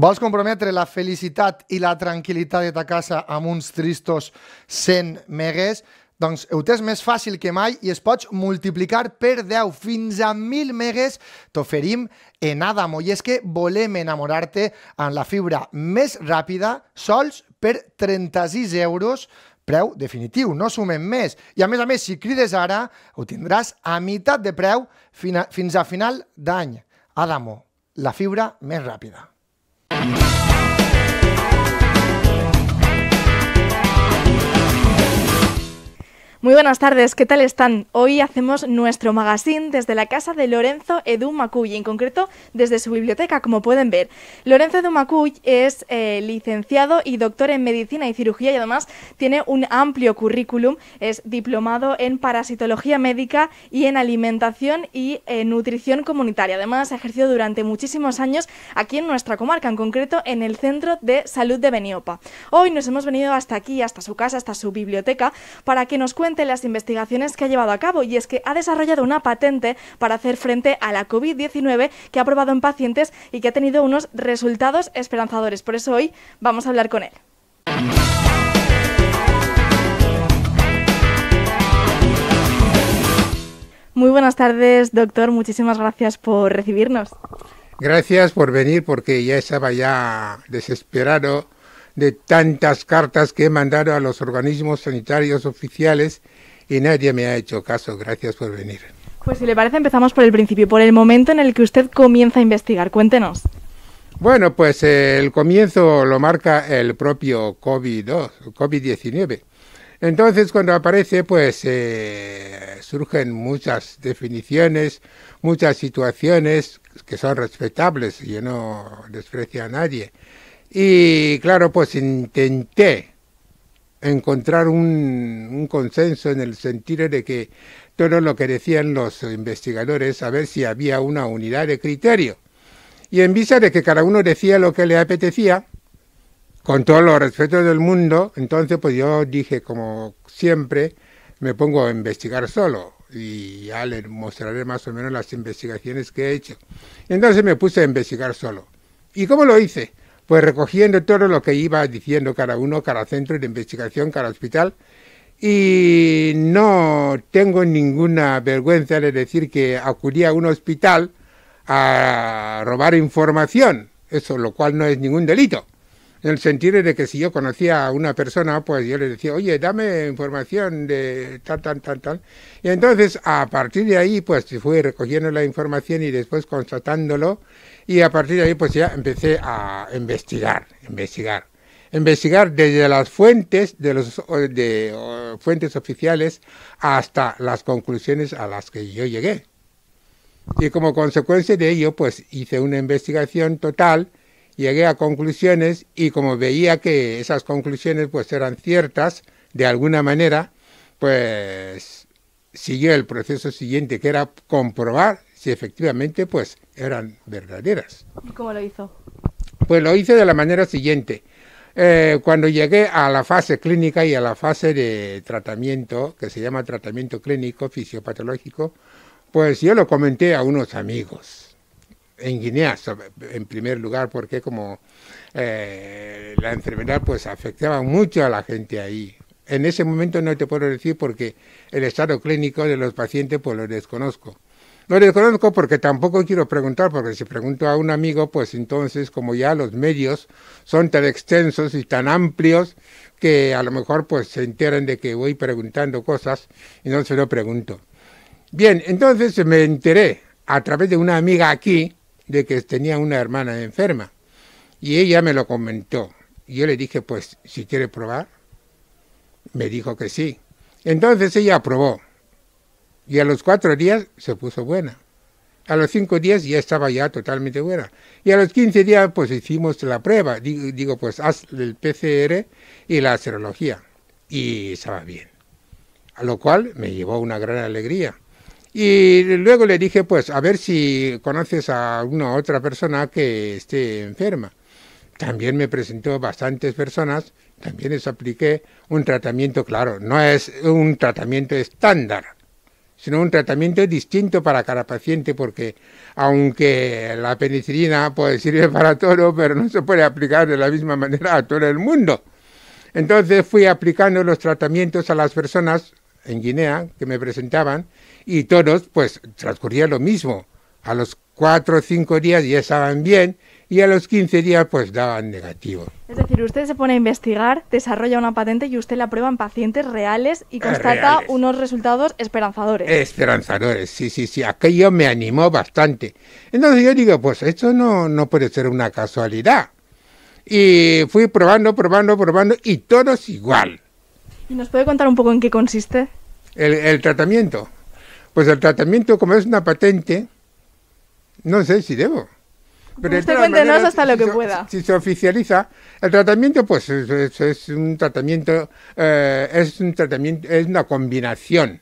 Vols comprometre la felicitat i la tranquil·litat de ta casa amb uns tristos 100 megues? Doncs ho tens més fàcil que mai i es pots multiplicar per 10 fins a 1.000 megues. T'oferim Adamo i és que volem enamorar-te amb la fibra més ràpida sols per 36 euros preu definitiu, no sumem més. I a més a més, si crides ara, ho tindràs a meitat de preu fins a final d'any. Adamo, la fibra més ràpida. Bye. Muy buenas tardes, ¿qué tal están? Hoy hacemos nuestro magazine desde la casa de Lorenzo Edu Macuy, en concreto desde su biblioteca, como pueden ver. Lorenzo Edu Macuy es eh, licenciado y doctor en medicina y cirugía y además tiene un amplio currículum. Es diplomado en parasitología médica y en alimentación y eh, nutrición comunitaria. Además, ha ejercido durante muchísimos años aquí en nuestra comarca, en concreto en el Centro de Salud de Beniopa. Hoy nos hemos venido hasta aquí, hasta su casa, hasta su biblioteca, para que nos cuente las investigaciones que ha llevado a cabo y es que ha desarrollado una patente para hacer frente a la COVID-19 que ha probado en pacientes y que ha tenido unos resultados esperanzadores. Por eso hoy vamos a hablar con él. Muy buenas tardes, doctor. Muchísimas gracias por recibirnos. Gracias por venir porque ya estaba ya desesperado de tantas cartas que he mandado a los organismos sanitarios oficiales y nadie me ha hecho caso. Gracias por venir. Pues si le parece, empezamos por el principio, por el momento en el que usted comienza a investigar. Cuéntenos. Bueno, pues eh, el comienzo lo marca el propio COVID-19. Entonces, cuando aparece, pues eh, surgen muchas definiciones, muchas situaciones que son respetables, yo no desprecio a nadie. Y claro, pues intenté encontrar un, consenso en el sentido de que todo lo que decían los investigadores, a ver si había una unidad de criterio. Y en vista de que cada uno decía lo que le apetecía, con todos los respetos del mundo, entonces pues yo dije, como siempre, me pongo a investigar solo y ya les mostraré más o menos las investigaciones que he hecho. Entonces me puse a investigar solo. ¿Y cómo lo hice? pues recogiendo todo lo que iba diciendo cada uno, cada centro de investigación, cada hospital. Y no tengo ninguna vergüenza de decir que acudí a un hospital a robar información, eso lo cual no es ningún delito. En el sentido de que si yo conocía a una persona, pues yo le decía, oye, dame información de tal, tal, tal, tal. Y entonces, a partir de ahí, pues fui recogiendo la información y después constatándolo. Y a partir de ahí, pues ya empecé a investigar, investigar. Investigar desde las fuentes, de los de, fuentes oficiales hasta las conclusiones a las que yo llegué. Y como consecuencia de ello, pues hice una investigación total llegué a conclusiones y como veía que esas conclusiones pues eran ciertas de alguna manera, pues siguió el proceso siguiente que era comprobar si efectivamente pues eran verdaderas. ¿Y cómo lo hizo? Pues lo hice de la manera siguiente. Eh, cuando llegué a la fase clínica y a la fase de tratamiento, que se llama tratamiento clínico fisiopatológico, pues yo lo comenté a unos amigos en Guinea, en primer lugar, porque como eh, la enfermedad pues afectaba mucho a la gente ahí. En ese momento no te puedo decir porque el estado clínico de los pacientes pues lo desconozco. Lo desconozco porque tampoco quiero preguntar, porque si pregunto a un amigo, pues entonces como ya los medios son tan extensos y tan amplios que a lo mejor pues se enteran de que voy preguntando cosas y no se lo pregunto. Bien, entonces me enteré a través de una amiga aquí de que tenía una hermana enferma. Y ella me lo comentó. Y yo le dije, pues, si quiere probar. Me dijo que sí. Entonces ella probó. Y a los cuatro días se puso buena. A los cinco días ya estaba ya totalmente buena. Y a los quince días pues hicimos la prueba. Digo, digo pues haz el PCR y la serología. Y estaba bien. A lo cual me llevó una gran alegría. Y luego le dije, pues, a ver si conoces a una otra persona que esté enferma. También me presentó bastantes personas, también les apliqué un tratamiento, claro, no es un tratamiento estándar, sino un tratamiento distinto para cada paciente, porque aunque la penicilina puede sirve para todo, pero no se puede aplicar de la misma manera a todo el mundo. Entonces fui aplicando los tratamientos a las personas en Guinea que me presentaban y todos pues transcurría lo mismo. A los cuatro o cinco días ya estaban bien y a los 15 días pues daban negativo. Es decir, usted se pone a investigar, desarrolla una patente y usted la prueba en pacientes reales y eh, constata unos resultados esperanzadores. Esperanzadores, sí, sí, sí. Aquello me animó bastante. Entonces yo digo, pues esto no, no puede ser una casualidad. Y fui probando, probando, probando y todos igual. ¿Y nos puede contar un poco en qué consiste? El, tratamiento. Pues el tratamiento, como es una patente, no sé si debo. Pero Usted pues cuéntenos hasta lo que pueda. Si, se oficializa, el tratamiento, pues es, un tratamiento, eh, es un tratamiento, es una combinación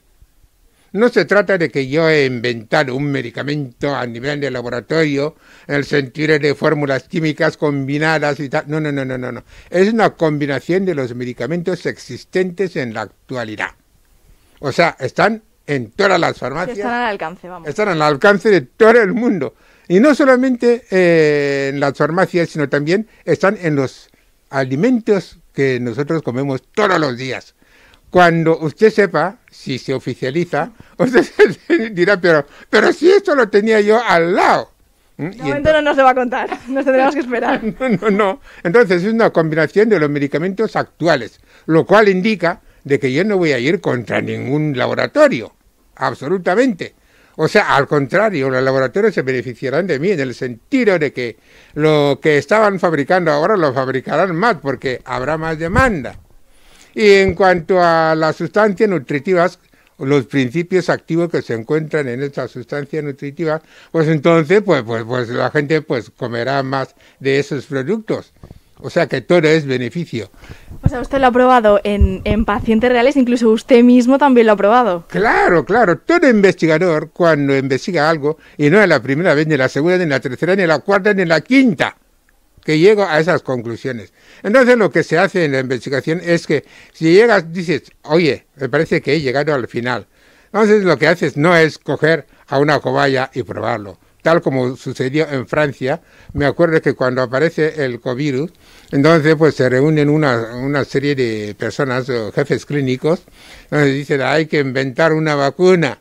no se trata de que yo he inventado un medicamento a nivel de laboratorio en el sentido de fórmulas químicas combinadas y tal. No, no, no, no, no, Es una combinación de los medicamentos existentes en la actualidad. O sea, están en todas las farmacias. Están al alcance, vamos. Están al alcance de todo el mundo. Y no solamente eh, en las farmacias, sino también están en los alimentos que nosotros comemos todos los días cuando usted sepa, si se oficializa, usted dirá, pero, pero si esto lo tenía yo al lado. De mm, y momento no nos lo va a contar, nos tendremos que esperar. no, no, no. Entonces es una combinación de los medicamentos actuales, lo cual indica de que yo no voy a ir contra ningún laboratorio, absolutamente. O sea, al contrario, los laboratorios se beneficiarán de mí en el sentido de que lo que estaban fabricando ahora lo fabricarán más porque habrá más demanda. Y en cuanto a las sustancias nutritivas, los principios activos que se encuentran en estas sustancia nutritiva, pues entonces pues, pues, pues la gente pues comerá más de esos productos. O sea que todo es beneficio. O sea, usted lo ha probado en, en, pacientes reales, incluso usted mismo también lo ha probado. Claro, claro. Todo investigador, cuando investiga algo, y no es la primera vez, ni la segunda, ni la tercera, ni la cuarta, ni la quinta, que llego a esas conclusiones. Entonces lo que se hace en la investigación es que si llegas, dices, oye, me parece que he llegado al final. Entonces lo que haces no es coger a una cobaya y probarlo. Tal como sucedió en Francia, me acuerdo que cuando aparece el COVID, entonces pues se reúnen una, una serie de personas, eh, jefes clínicos, donde dicen, hay que inventar una vacuna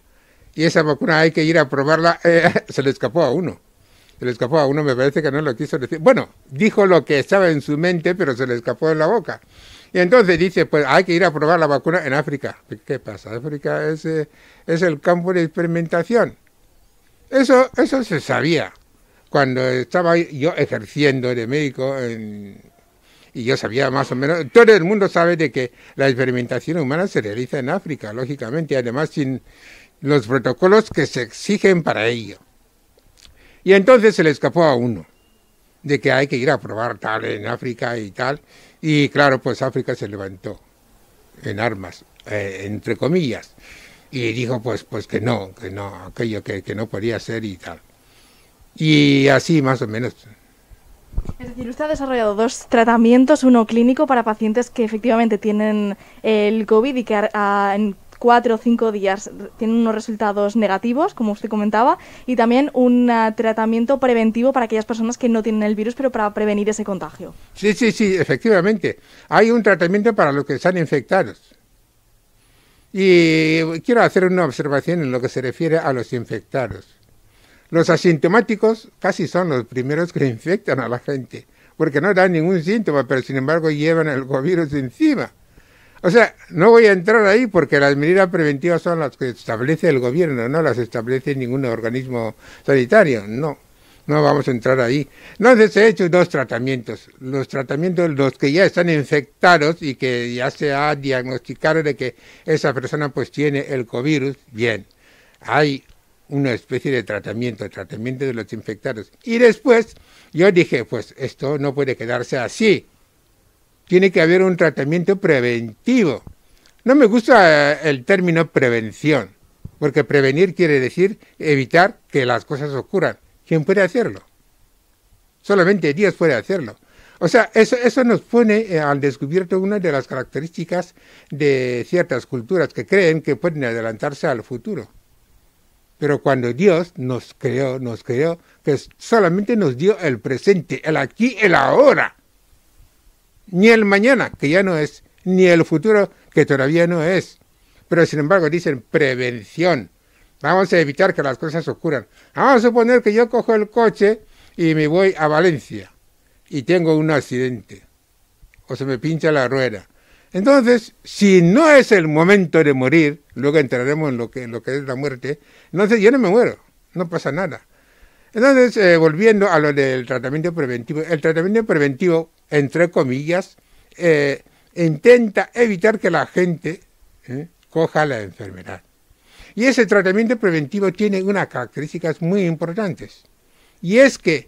y esa vacuna hay que ir a probarla, eh, se le escapó a uno se le escapó a uno, me parece que no lo quiso decir. Bueno, dijo lo que estaba en su mente, pero se le escapó en la boca. Y entonces dice, pues hay que ir a probar la vacuna en África. ¿Qué pasa? África es, eh, es el campo de experimentación. Eso, eso se sabía. Cuando estaba yo ejerciendo de médico, y yo sabía más o menos, todo el mundo sabe de que la experimentación humana se realiza en África, lógicamente, y además sin los protocolos que se exigen para ello. Y entonces se le escapó a uno de que hay que ir a probar tal en África y tal. Y claro, pues África se levantó en armas, eh, entre comillas. Y dijo pues, pues que no, que no, aquello que, que no podía ser y tal. Y así más o menos es decir, usted ha desarrollado dos tratamientos, uno clínico para pacientes que efectivamente tienen el COVID y que han cuatro o cinco días tienen unos resultados negativos, como usted comentaba, y también un ah, tratamiento preventivo para aquellas personas que no tienen el virus, pero para prevenir ese contagio. Sí, sí, sí, efectivamente. Hay un tratamiento para los que están infectados. Y quiero hacer una observación en lo que se refiere a los infectados. Los asintomáticos casi son los primeros que infectan a la gente, porque no dan ningún síntoma, pero sin embargo llevan el virus encima. O sea, no voy a entrar ahí porque las medidas preventivas son las que establece el gobierno, no las establece ningún organismo sanitario, no. No vamos a entrar ahí. Entonces he hecho dos tratamientos. Los tratamientos, los que ya están infectados y que ya se ha diagnosticado de que esa persona pues tiene el covirus, bien. Hay una especie de tratamiento, tratamiento de los infectados. Y después yo dije, pues esto no puede quedarse así tiene que haber un tratamiento preventivo. No me gusta eh, el término prevención, porque prevenir quiere decir evitar que las cosas ocurran. ¿Quién puede hacerlo? Solamente Dios puede hacerlo. O sea, eso, nos pone eh, al descubierto una de las características de ciertas culturas que creen que pueden adelantarse al futuro. Pero cuando Dios nos creó, nos creó, que solamente nos dio el presente, el aquí, el ahora ni el mañana, que ya no es, ni el futuro, que todavía no es. Pero sin embargo dicen prevención. Vamos a evitar que las cosas ocurran. Vamos a suponer que yo cojo el coche y me voy a Valencia y tengo un accidente o se me pincha la rueda. Entonces, si no es el momento de morir, luego entraremos en lo que, en lo que es la muerte, entonces yo no me muero, no pasa nada. Entonces, eh, volviendo a lo del tratamiento preventivo, el tratamiento preventivo entre comillas, eh, intenta evitar que la gente eh, coja la enfermedad. Y ese tratamiento preventivo tiene unas características muy importantes. Y es que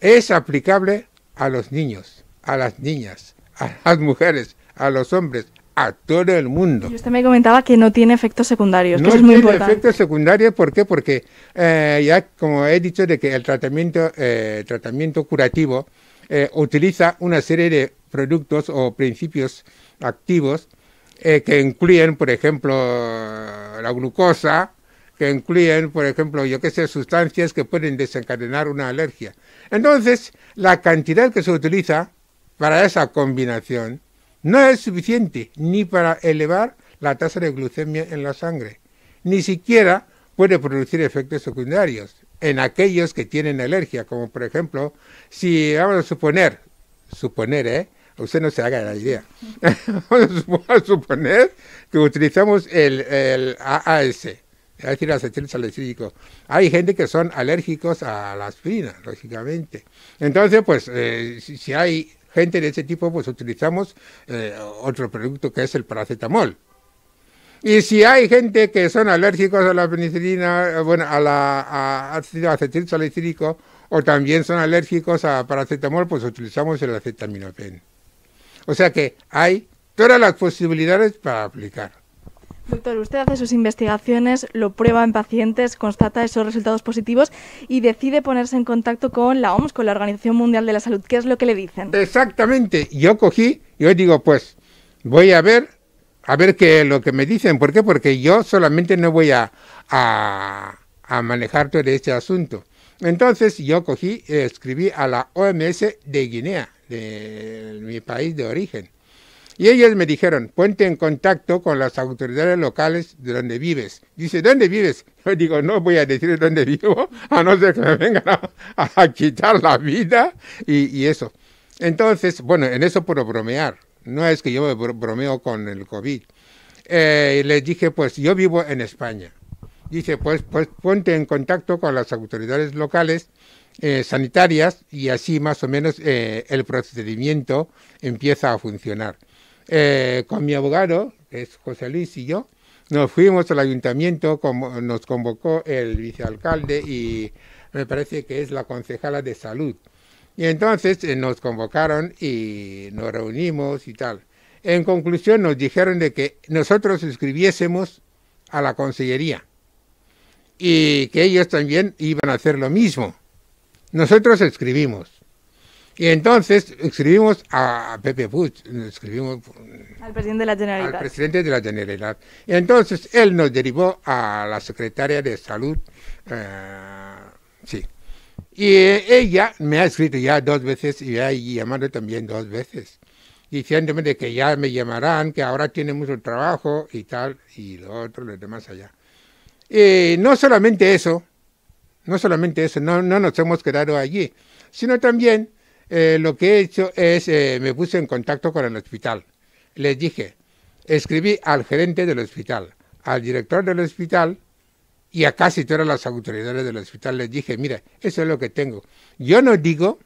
es aplicable a los niños, a las niñas, a las mujeres, a los hombres, a todo el mundo. Y usted me comentaba que no tiene efectos secundarios, no que es muy importante. No tiene efectos secundarios, ¿por qué? Porque eh, ya como he dicho de que el tratamiento, tratamiento curativo eh, utiliza una serie de productos o principios activos eh, que incluyen, por ejemplo, la glucosa, que incluyen, por ejemplo, yo sé, sustancias que pueden desencadenar una alergia. Entonces, la cantidad que se utiliza para esa combinación no es suficiente ni para elevar la tasa de glucemia en la sangre, ni siquiera puede producir efectos secundarios en aquellos que tienen alergia, como por ejemplo, si vamos a suponer, suponer, ¿eh? Usted no se haga la idea. vamos a suponer que utilizamos el, el AAS, decir, acetil Hay gente que son alérgicos a la aspirina, lógicamente. Entonces, pues, eh, si, hay gente de ese tipo, pues utilizamos eh, otro producto que es el paracetamol. Y si hay gente que son alérgicos a la penicilina, eh, bueno, a la ácido acetil salicílico, o también son alérgicos a paracetamol, pues utilizamos el acetaminofén. O sea que hay todas las posibilidades para aplicar. Doctor, usted hace sus investigaciones, lo prueba en pacientes, constata esos resultados positivos y decide ponerse en contacto con la OMS, con la Organización Mundial de la Salud. ¿Qué es lo que le dicen? Exactamente. Yo cogí, y yo digo, pues voy a ver a ver qué lo que me dicen. ¿Por qué? Porque yo solamente no voy a, manejar todo este asunto. Entonces yo cogí, escribí a la OMS de Guinea, de mi país de origen. Y ellos me dijeron, puente en contacto con las autoridades locales de donde vives. Dice, ¿dónde vives? Yo digo, no voy a decir dónde vivo, a no ser que me vengan a, quitar la vida y, eso. Entonces, bueno, en eso puedo bromear no es que yo me bromeo con el COVID. Eh, les dije, pues yo vivo en España. Dice, pues, pues ponte en contacto con las autoridades locales eh, sanitarias y así más o menos eh, el procedimiento empieza a funcionar. con mi abogado, que es José Luis y yo, nos fuimos al ayuntamiento, como nos convocó el vicealcalde y me parece que es la concejala de salud. Y entonces eh, nos convocaron y nos reunimos y tal. En conclusión nos dijeron de que nosotros escribiésemos a la Consellería y que ellos también iban a hacer lo mismo. Nosotros escribimos. Y entonces escribimos a Pepe Puig, escribimos al presidente de la Generalidad. Al presidente de la Generalidad. Y entonces él nos derivó a la secretaria de Salud. Eh, sí. Y eh, ella me ha escrito ya dos veces y ha llamado también dos veces, diciéndome de que ya me llamarán, que ahora tiene mucho trabajo y tal, y lo otro, lo demás allá. Y no solamente eso, no solamente eso, no, no nos hemos quedado allí, sino también eh, lo que he hecho es, eh, me puse en contacto con el hospital. Les dije, escribí al gerente del hospital, al director del hospital, y a casi todas las autoridades del hospital les dije, mira, eso es lo que tengo. Yo no digo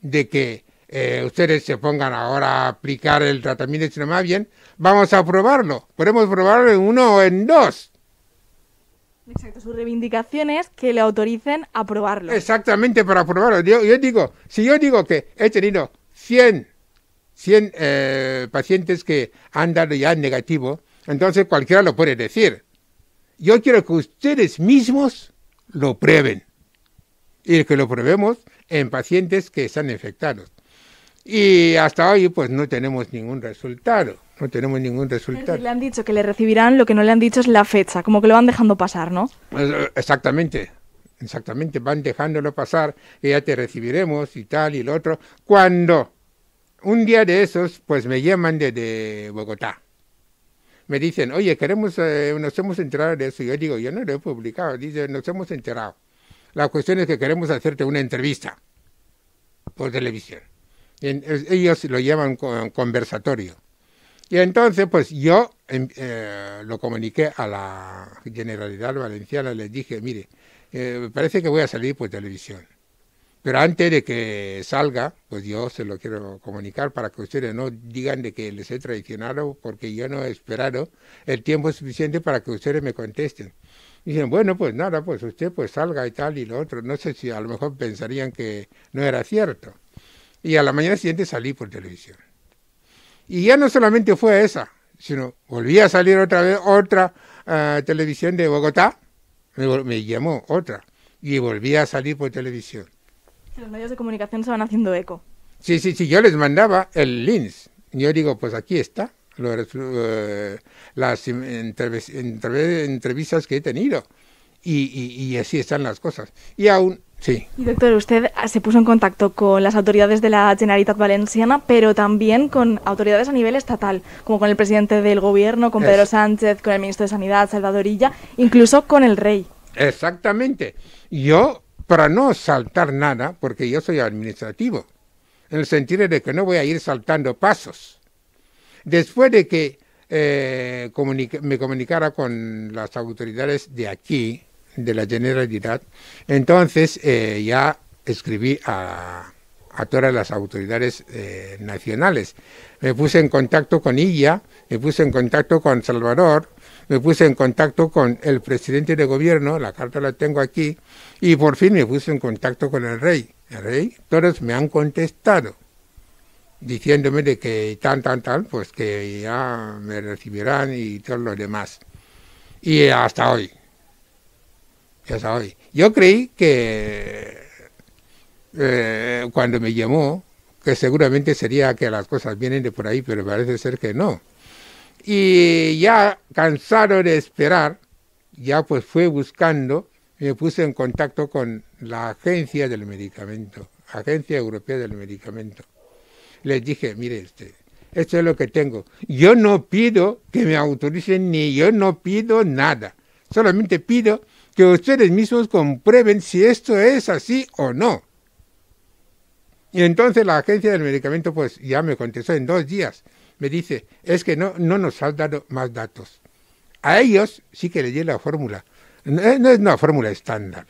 de que eh, ustedes se pongan ahora a aplicar el tratamiento, sino más bien vamos a probarlo. Podemos probarlo en uno o en dos. Exacto, sus reivindicaciones que le autoricen a probarlo. Exactamente, para probarlo. Yo, digo, si yo digo que he tenido 100, 100 eh, pacientes que han dado ya negativo, entonces cualquiera lo puede decir. Yo quiero que ustedes mismos lo prueben y que lo probemos en pacientes que están infectados. Y hasta hoy pues no tenemos ningún resultado, no tenemos ningún resultado. le han dicho que le recibirán, lo que no le han dicho es la fecha, como que lo van dejando pasar, ¿no? Pues, exactamente, exactamente, van dejándolo pasar, y ya te recibiremos y tal y lo otro. Cuando un día de esos pues me llaman desde Bogotá me dicen, oye, queremos, eh, nos hemos enterado de eso. Yo digo, yo no lo he publicado. Dice, nos hemos enterado. La cuestión es que queremos hacerte una entrevista por televisión. ellos lo llaman conversatorio. Y entonces, pues yo em, eh, lo comuniqué a la Generalidad Valenciana, les dije, mire, eh, parece que voy a salir por televisión. Pero antes de que salga, pues yo se lo quiero comunicar para que ustedes no digan de que les he traicionado porque yo no he esperado el tiempo suficiente para que ustedes me contesten. Dicen, bueno, pues nada, pues usted pues salga y tal y lo otro. No sé si a lo mejor pensarían que no era cierto. Y a la mañana siguiente salí por televisión. Y ya no solamente fue esa, sino volví a salir otra vez otra ah, televisión de Bogotá, me, me llamó otra, y volví a salir por televisión. Los medios de comunicación se van haciendo eco. Sí, sí, sí, yo les mandaba el links. Yo digo, pues aquí está, eh, las entrevistas que he tenido. Y, así están las cosas. Y aún, sí. Y doctor, usted ah, se puso en contacto con las autoridades de la Generalitat Valenciana, pero también con autoridades a nivel estatal, como con el presidente del gobierno, con Pedro Sánchez, con el ministro de Sanidad, Salvador Salvadorilla, incluso con el rey. Exactamente. Yo para no saltar nada, porque yo soy administrativo, en el sentido de que no voy a ir saltando pasos. Después de que eh, me comunicara con las autoridades de aquí, de la Generalidad, entonces eh, ya escribí a, todas las autoridades eh, nacionales. Me puse en contacto con ella, me puse en contacto con Salvador, me puse en contacto con el presidente de gobierno, la carta la tengo aquí, y por fin me puse en contacto con el rey. El rey, todos me han contestado, diciéndome de que tan, tan, tan, pues que ya me recibirán y todo lo demás. Y hasta hoy. hasta hoy. Yo creí que eh, cuando me llamó, que seguramente sería que las cosas vienen de por ahí, pero parece ser que no. Y ya cansado de esperar, ya pues fui buscando, me puse en contacto con la agencia del medicamento, Agencia Europea del Medicamento. Les dije, mire este, esto es lo que tengo. Yo no pido que me autoricen ni yo no pido nada. Solamente pido que ustedes mismos comprueben si esto es así o no. Y entonces la agencia del medicamento pues ya me contestó en dos días me dice, es que no, no nos han dado más datos. A ellos sí que le di la fórmula. Eh, no, es una fórmula estándar,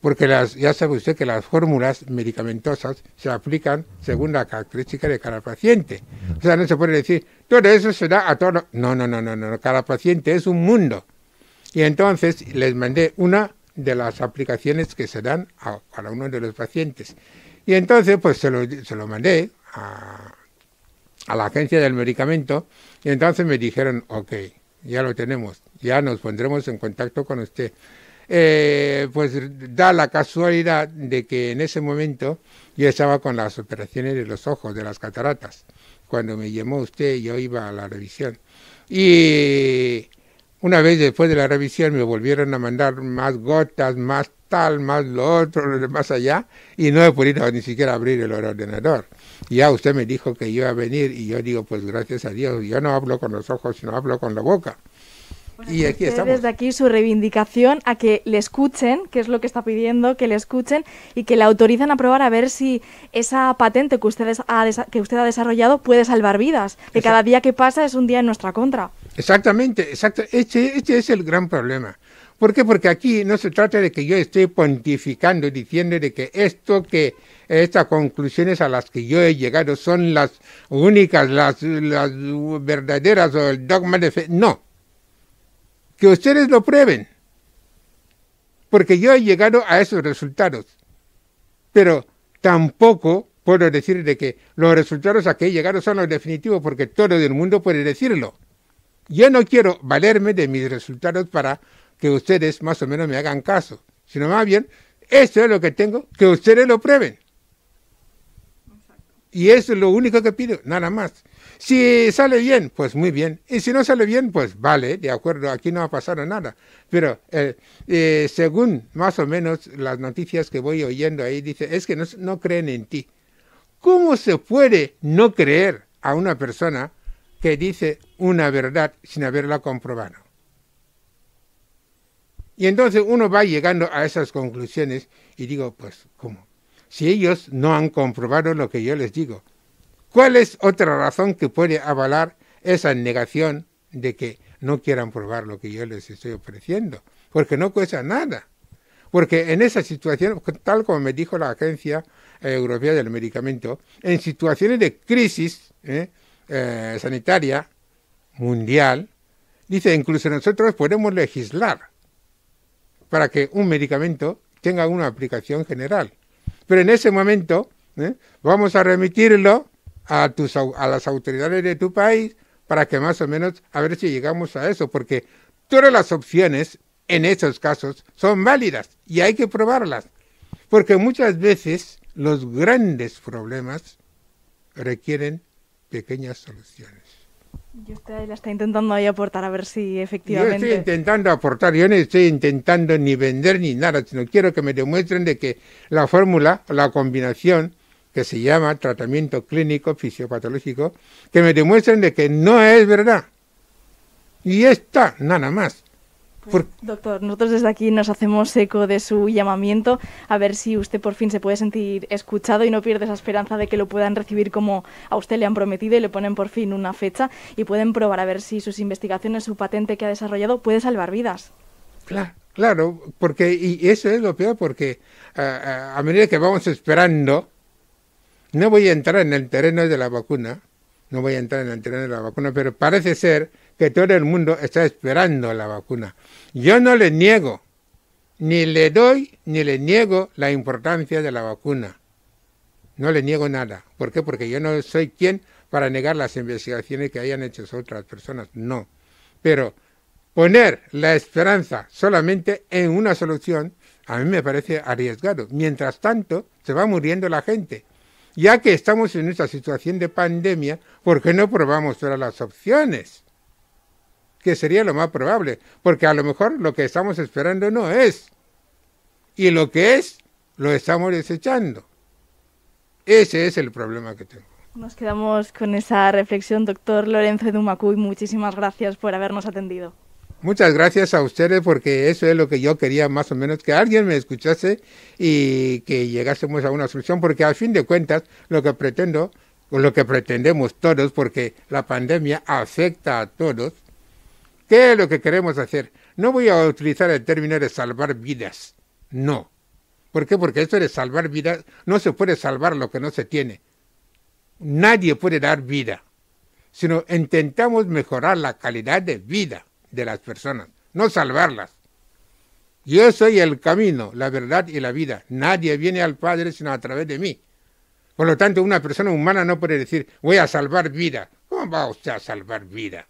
porque las, ya sabe usted que las fórmulas medicamentosas se aplican según la característica de cada paciente. O sea, no se puede decir, todo eso se da a todo. No, no, no, no, no, cada paciente es un mundo. Y entonces les mandé una de las aplicaciones que se dan a cada uno de los pacientes. Y entonces, pues se lo mandé a, a la agencia del medicamento y entonces me dijeron, ok, ya lo tenemos, ya nos pondremos en contacto con usted. Eh, pues da la casualidad de que en ese momento yo estaba con las operaciones de los ojos, de las cataratas. Cuando me llamó usted yo iba a la revisión. Y una vez después de la revisión me volvieron a mandar más gotas, más tal, más lo otro, más allá, y no he podido ni siquiera abrir el ordenador ya usted me dijo que iba a venir y yo digo, pues gracias a Dios, yo no hablo con los ojos, sino hablo con la boca. y pues aquí estamos. Desde aquí su reivindicación a que le escuchen, que es lo que está pidiendo, que le escuchen y que le autorizan a probar a ver si esa patente que usted ha, que usted ha desarrollado puede salvar vidas, que cada día que pasa es un día en nuestra contra. Exactamente, exacto. Este, este es el gran problema. ¿Por qué? Porque aquí no se trata de que yo esté pontificando, diciendo de que esto que estas conclusiones a las que yo he llegado son las únicas, las, las verdaderas o el dogma de fe. No. Que ustedes lo prueben. Porque yo he llegado a esos resultados. Pero tampoco puedo decir de que los resultados a que he llegado son los definitivos porque todo el mundo puede decirlo. Yo no quiero valerme de mis resultados para que ustedes más o menos me hagan caso, Si no más bien, esto es lo que tengo, que ustedes lo prueben. Y eso es lo único que pido, nada más. Si sale bien, pues muy bien. Y si no sale bien, pues vale, de acuerdo, aquí no ha pasado nada. Pero eh, eh, según más o menos las noticias que voy oyendo ahí, dice, es que no creen en ti. ¿Cómo se puede no creer a una persona que dice una verdad sin haberla comprobado? Y entonces uno va llegando a esas conclusiones y digo, pues, ¿cómo? Si ellos no han comprobado lo que yo les digo, ¿cuál es otra razón que puede avalar esa negación de que no quieran probar lo que yo les estoy ofreciendo? Porque no cuesta nada. Porque en esa situación, tal como me dijo la Agencia eh, Europea del Medicamento, en situaciones de crisis eh, eh, sanitaria mundial, dice, incluso nosotros podemos legislar para que un medicamento tenga una aplicación general. Pero en ese momento ¿eh? vamos a remitirlo a, tus, a las autoridades de tu país para que más o menos a ver si llegamos a eso, porque todas las opciones en esos casos son válidas y hay que probarlas, porque muchas veces los grandes problemas requieren pequeñas soluciones. Y usted la está intentando ahí aportar a ver si efectivamente. Yo estoy intentando aportar, yo no estoy intentando ni vender ni nada, sino quiero que me demuestren de que la fórmula, la combinación que se llama tratamiento clínico fisiopatológico, que me demuestren de que no es verdad. Y está, nada más. Pues, doctor, nosotros desde aquí nos hacemos eco de su llamamiento, a ver si usted por fin se puede sentir escuchado y no pierde esa esperanza de que lo puedan recibir como a usted le han prometido y le ponen por fin una fecha y pueden probar a ver si sus investigaciones, su patente que ha desarrollado puede salvar vidas. Claro, claro porque y eso es lo peor, porque a medida que vamos esperando, no voy a entrar en el terreno de la vacuna, no voy a entrar en el terreno de la vacuna, pero parece ser que todo el mundo está esperando la vacuna. Yo no le niego, ni le doy ni le niego la importancia de la vacuna. No le niego nada. ¿Por qué? Porque yo no soy quien para negar las investigaciones que hayan hecho otras personas. No. Pero poner la esperanza solamente en una solución a mí me parece arriesgado. Mientras tanto, se va muriendo la gente. Ya que estamos en esta situación de pandemia, ¿por qué no probamos todas las opciones? que sería lo más probable, porque a lo mejor lo que estamos esperando no es, y lo que es, lo estamos desechando. Ese es el problema que tengo. Nos quedamos con esa reflexión, doctor Lorenzo Dumacuy. Muchísimas gracias por habernos atendido. Muchas gracias a ustedes porque eso es lo que yo quería más o menos, que alguien me escuchase y que llegásemos a una solución, porque al fin de cuentas lo que pretendo, o lo que pretendemos todos, porque la pandemia afecta a todos, ¿Qué es lo que queremos hacer? No voy a utilizar el término de salvar vidas, no. ¿Por qué? Porque esto de salvar vidas, no se puede salvar lo que no se tiene. Nadie puede dar vida, sino intentamos mejorar la calidad de vida de las personas, no salvarlas. Yo soy el camino, la verdad y la vida. Nadie viene al Padre sino a través de mí. Por lo tanto, una persona humana no puede decir, voy a salvar vida. ¿Cómo va usted a salvar vida?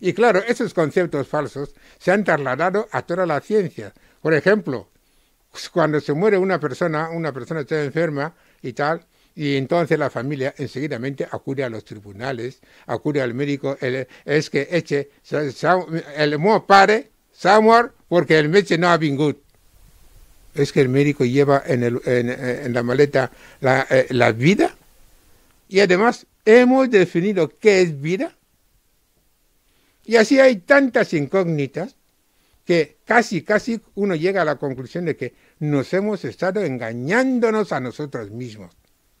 Y claro, esos conceptos falsos se han trasladado a toda la ciencia. Por ejemplo, cuando se muere una persona, una persona está enferma y tal, y entonces la familia enseguida acude a los tribunales, acude al médico, es que eche, este, el mo pare, Samuel, porque el meche no ha vingut. Es que el médico lleva en, la maleta eh, la vida. Y además hemos definido qué es vida y así hay tantas incógnitas que casi, casi uno llega a la conclusión de que nos hemos estado engañándonos a nosotros mismos.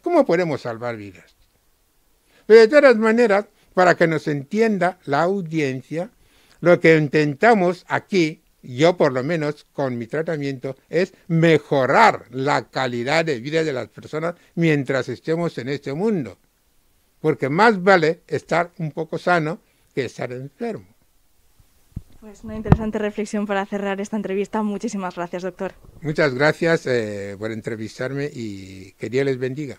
¿Cómo podemos salvar vidas? Pero de todas maneras, para que nos entienda la audiencia, lo que intentamos aquí, yo por lo menos con mi tratamiento, es mejorar la calidad de vida de las personas mientras estemos en este mundo. Porque más vale estar un poco sano que estar enfermo. Pues una interesante reflexión para cerrar esta entrevista. Muchísimas gracias, doctor. Muchas gracias eh, por entrevistarme y que Dios les bendiga.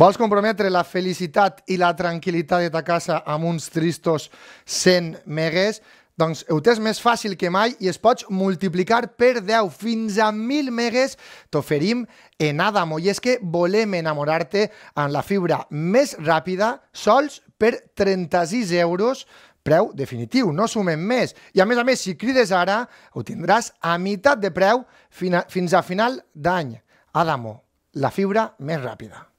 a comprometre la felicidad y la tranquilidad de ta casa a uns tristos 100 megues? Doncs ho tens més fàcil que mai i es pots multiplicar per 10 fins a 1.000 megas. T'oferim en Adamo i és que volem enamorar-te en la fibra més ràpida sols per 36 euros preu definitiu, no sumem més. I a més a més, si crides ara, ho tindràs a meitat de preu fins a final d'any. Adamo, la fibra més ràpida.